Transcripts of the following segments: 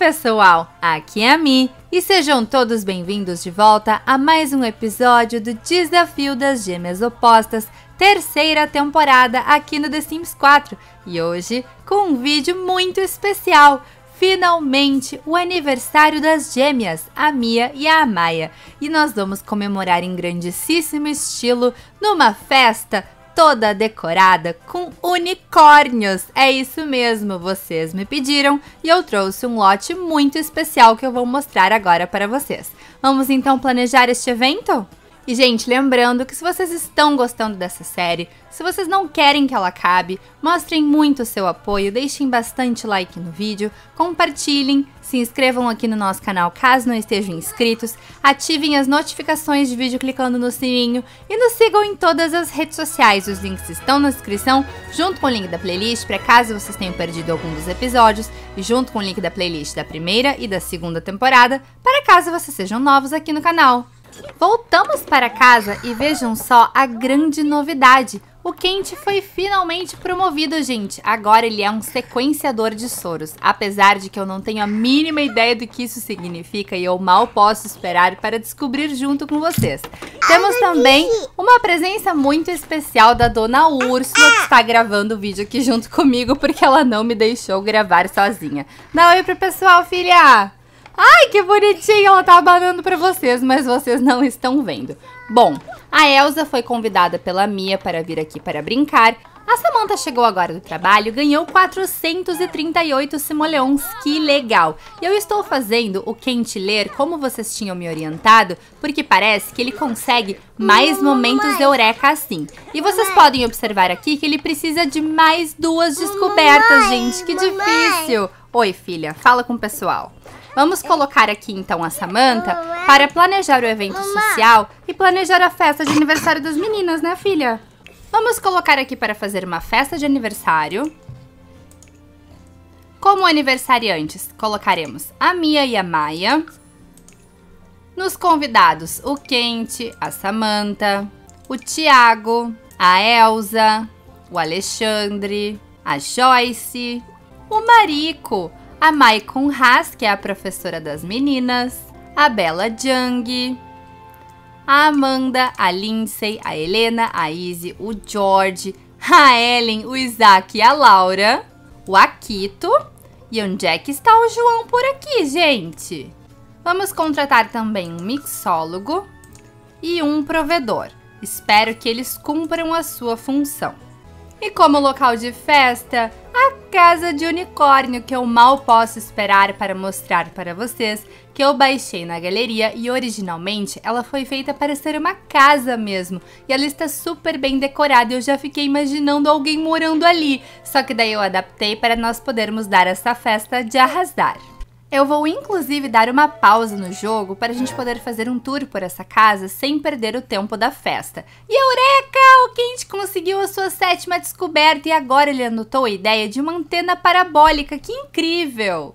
pessoal, aqui é a Mi e sejam todos bem-vindos de volta a mais um episódio do Desafio das Gêmeas Opostas, terceira temporada aqui no The Sims 4 e hoje com um vídeo muito especial. Finalmente, o aniversário das gêmeas, a Mia e a Amaya, e nós vamos comemorar em grandíssimo estilo numa festa toda decorada com unicórnios. É isso mesmo, vocês me pediram e eu trouxe um lote muito especial que eu vou mostrar agora para vocês. Vamos então planejar este evento? E, gente, lembrando que se vocês estão gostando dessa série, se vocês não querem que ela acabe, mostrem muito o seu apoio, deixem bastante like no vídeo, compartilhem, se inscrevam aqui no nosso canal caso não estejam inscritos, ativem as notificações de vídeo clicando no sininho e nos sigam em todas as redes sociais. Os links estão na descrição, junto com o link da playlist para caso vocês tenham perdido algum dos episódios e junto com o link da playlist da primeira e da segunda temporada para caso vocês sejam novos aqui no canal. Voltamos para casa e vejam só a grande novidade. O Quente foi finalmente promovido, gente. Agora ele é um sequenciador de soros. Apesar de que eu não tenho a mínima ideia do que isso significa e eu mal posso esperar para descobrir junto com vocês. Temos também uma presença muito especial da Dona Úrsula, que está gravando o vídeo aqui junto comigo, porque ela não me deixou gravar sozinha. Dá oi pro pessoal, filha! Ai, que bonitinho, ela tá abanando pra vocês, mas vocês não estão vendo. Bom, a Elsa foi convidada pela Mia para vir aqui para brincar a Samantha chegou agora do trabalho, ganhou 438 simoleons, que legal! E eu estou fazendo o quente ler como vocês tinham me orientado, porque parece que ele consegue mais hum, momentos de eureka assim. E vocês podem observar aqui que ele precisa de mais duas descobertas, gente, que difícil! Oi, filha, fala com o pessoal. Vamos colocar aqui então a Samantha para planejar o evento social e planejar a festa de aniversário das meninas, né, filha? Vamos colocar aqui para fazer uma festa de aniversário. Como aniversariantes, colocaremos a Mia e a Maia. Nos convidados, o Quente, a Samanta, o Tiago, a Elsa, o Alexandre, a Joyce, o Marico, a Maicon Haas, que é a professora das meninas, a Bela Jung, a Amanda, a Lindsay, a Helena, a Izzy, o George, a Ellen, o Isaac, e a Laura, o Akito. E onde é que está o João por aqui, gente? Vamos contratar também um mixólogo e um provedor. Espero que eles cumpram a sua função. E como local de festa, a Casa de Unicórnio, que eu mal posso esperar para mostrar para vocês, que eu baixei na galeria e originalmente ela foi feita para ser uma casa mesmo. E ela está super bem decorada e eu já fiquei imaginando alguém morando ali. Só que daí eu adaptei para nós podermos dar essa festa de arrasar. Eu vou inclusive dar uma pausa no jogo para a gente poder fazer um tour por essa casa sem perder o tempo da festa. E eureka! Hawkins conseguiu a sua sétima descoberta e agora ele anotou a ideia de uma antena parabólica. Que incrível!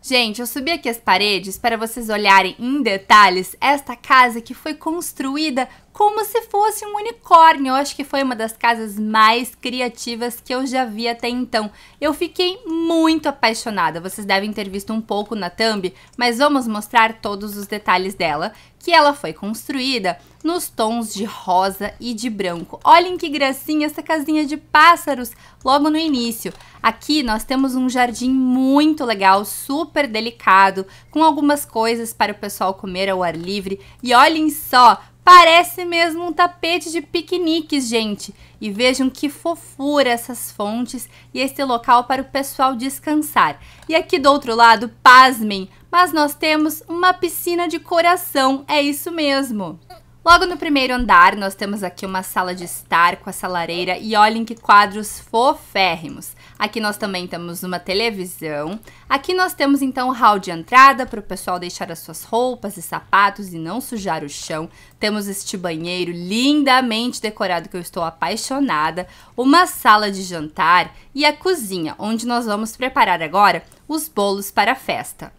Gente, eu subi aqui as paredes para vocês olharem em detalhes esta casa que foi construída como se fosse um unicórnio. Eu acho que foi uma das casas mais criativas que eu já vi até então. Eu fiquei muito apaixonada. Vocês devem ter visto um pouco na thumb, mas vamos mostrar todos os detalhes dela, que ela foi construída nos tons de rosa e de branco. Olhem que gracinha essa casinha de pássaros logo no início. Aqui nós temos um jardim muito legal, super delicado, com algumas coisas para o pessoal comer ao ar livre. E olhem só Parece mesmo um tapete de piqueniques, gente. E vejam que fofura essas fontes e este local para o pessoal descansar. E aqui do outro lado, pasmem, mas nós temos uma piscina de coração, é isso mesmo. Logo no primeiro andar, nós temos aqui uma sala de estar com a salareira e olhem que quadros foférrimos. Aqui nós também temos uma televisão. Aqui nós temos então o hall de entrada para o pessoal deixar as suas roupas e sapatos e não sujar o chão. Temos este banheiro lindamente decorado que eu estou apaixonada, uma sala de jantar e a cozinha, onde nós vamos preparar agora os bolos para a festa.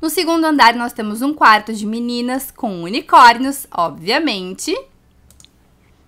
No segundo andar, nós temos um quarto de meninas com unicórnios, obviamente.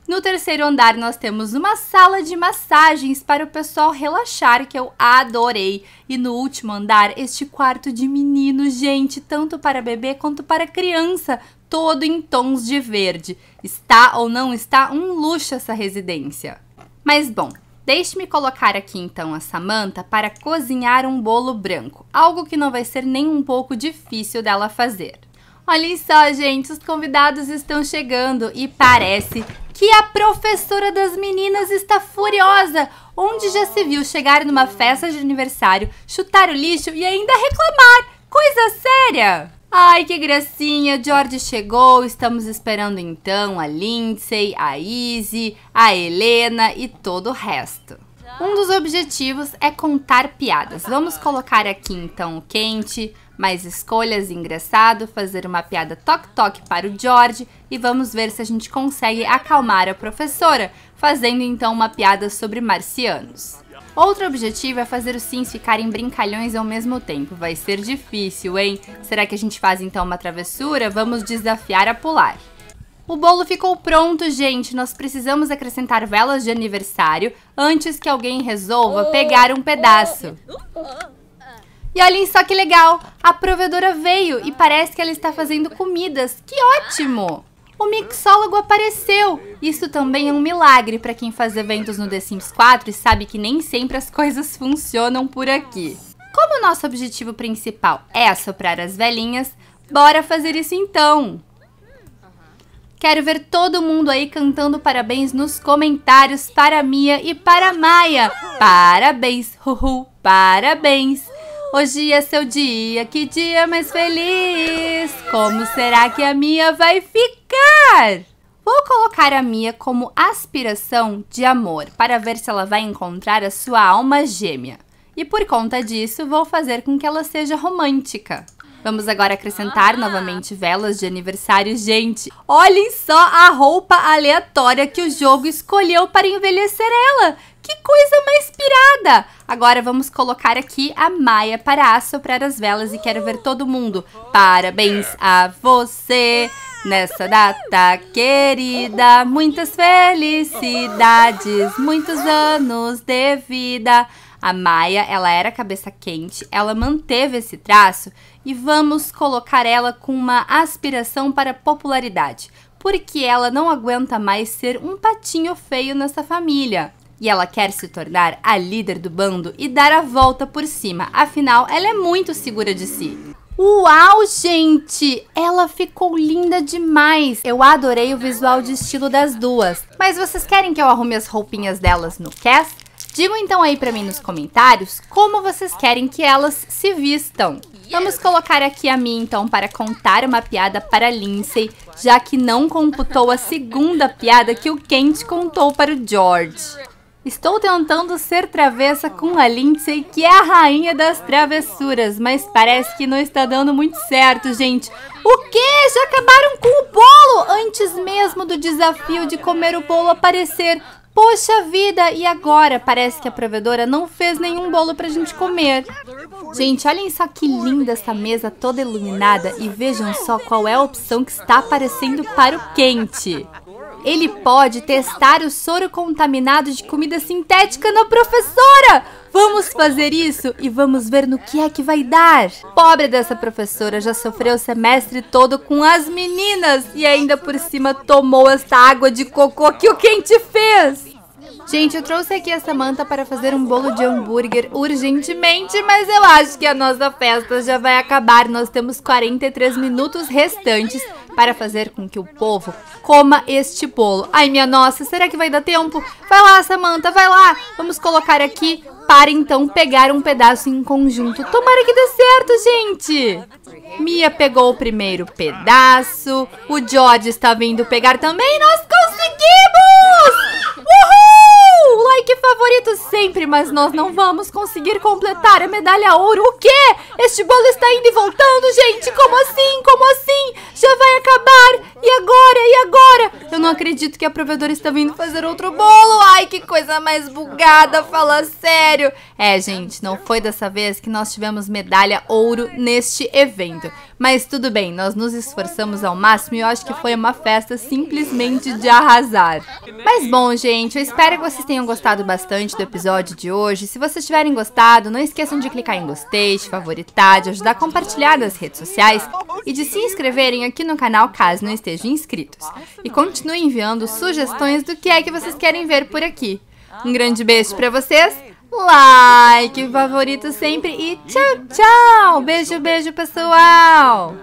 No terceiro andar, nós temos uma sala de massagens para o pessoal relaxar, que eu adorei. E no último andar, este quarto de menino, gente, tanto para bebê quanto para criança, todo em tons de verde. Está ou não está um luxo essa residência. Mas bom, Deixe-me colocar aqui então a Samanta para cozinhar um bolo branco, algo que não vai ser nem um pouco difícil dela fazer. Olhem só, gente, os convidados estão chegando e parece que a professora das meninas está furiosa. Onde já se viu chegar numa festa de aniversário, chutar o lixo e ainda reclamar? Coisa séria! Ai, que gracinha! George chegou, estamos esperando então a Lindsay, a Izzy, a Helena e todo o resto. Um dos objetivos é contar piadas. Vamos colocar aqui então o quente, mais escolhas, engraçado, fazer uma piada toque-toque para o George e vamos ver se a gente consegue acalmar a professora, fazendo então uma piada sobre marcianos. Outro objetivo é fazer os sims ficarem brincalhões ao mesmo tempo. Vai ser difícil, hein? Será que a gente faz então uma travessura? Vamos desafiar a pular. O bolo ficou pronto, gente. Nós precisamos acrescentar velas de aniversário antes que alguém resolva oh. pegar um pedaço. E olhem só que legal! A provedora veio e parece que ela está fazendo comidas. Que ótimo! o mixólogo apareceu. Isso também é um milagre para quem faz eventos no The Sims 4 e sabe que nem sempre as coisas funcionam por aqui. Como nosso objetivo principal é assoprar as velhinhas, bora fazer isso então. Quero ver todo mundo aí cantando parabéns nos comentários para Mia e para Maia. Parabéns, Ruhu, parabéns. Hoje é seu dia, que dia mais feliz. Como será que a Mia vai ficar? Vou colocar a Mia como aspiração de amor para ver se ela vai encontrar a sua alma gêmea. E por conta disso, vou fazer com que ela seja romântica. Vamos agora acrescentar ah. novamente velas de aniversário, gente. Olhem só a roupa aleatória que o jogo escolheu para envelhecer ela. Que coisa mais pirada! Agora vamos colocar aqui a Maia para assoprar as velas e quero ver todo mundo. Parabéns a você! Nessa data querida, muitas felicidades, muitos anos de vida. A Maia, ela era cabeça quente, ela manteve esse traço e vamos colocar ela com uma aspiração para popularidade, porque ela não aguenta mais ser um patinho feio nessa família. E ela quer se tornar a líder do bando e dar a volta por cima, afinal, ela é muito segura de si. Uau, gente! Ela ficou linda demais! Eu adorei o visual de estilo das duas. Mas vocês querem que eu arrume as roupinhas delas no cast? Digam então aí pra mim nos comentários como vocês querem que elas se vistam. Vamos colocar aqui a mim então para contar uma piada para Lindsay, já que não computou a segunda piada que o Kent contou para o George. Estou tentando ser travessa com a Lindsay, que é a rainha das travessuras, mas parece que não está dando muito certo, gente. O quê? Já acabaram com o bolo antes mesmo do desafio de comer o bolo aparecer. Poxa vida, e agora? Parece que a provedora não fez nenhum bolo pra gente comer. Gente, olhem só que linda essa mesa toda iluminada e vejam só qual é a opção que está aparecendo para o quente. Ele pode testar o soro contaminado de comida sintética na professora! Vamos fazer isso e vamos ver no que é que vai dar. Pobre dessa professora já sofreu o semestre todo com as meninas e ainda por cima tomou essa água de cocô que o quente fez. Gente, eu trouxe aqui a Samanta para fazer um bolo de hambúrguer urgentemente, mas eu acho que a nossa festa já vai acabar. Nós temos 43 minutos restantes para fazer com que o povo coma este bolo. Ai, minha nossa, será que vai dar tempo? Vai lá, Samanta, vai lá. Vamos colocar aqui para então pegar um pedaço em conjunto. Tomara que dê certo, gente! Mia pegou o primeiro pedaço, o George está vindo pegar também. Nós conseguimos! favorito sempre, mas nós não vamos conseguir completar a medalha ouro. O quê? Este bolo está indo e voltando, gente! Como assim? Como assim? Já vai acabar! E agora? E agora? Eu não acredito que a provedora está vindo fazer outro bolo! Ai, que coisa mais bugada, fala sério! É, gente, não foi dessa vez que nós tivemos medalha ouro neste evento. Mas tudo bem, nós nos esforçamos ao máximo e eu acho que foi uma festa simplesmente de arrasar. Mas bom, gente, eu espero que vocês tenham gostado bastante do episódio de hoje. Se vocês tiverem gostado, não esqueçam de clicar em gostei, de favoritar, de ajudar a compartilhar nas redes sociais e de se inscreverem aqui no canal caso não estejam inscritos. E continuem enviando sugestões do que é que vocês querem ver por aqui. Um grande beijo para vocês like, favorito sempre e tchau, tchau. Beijo, beijo, pessoal.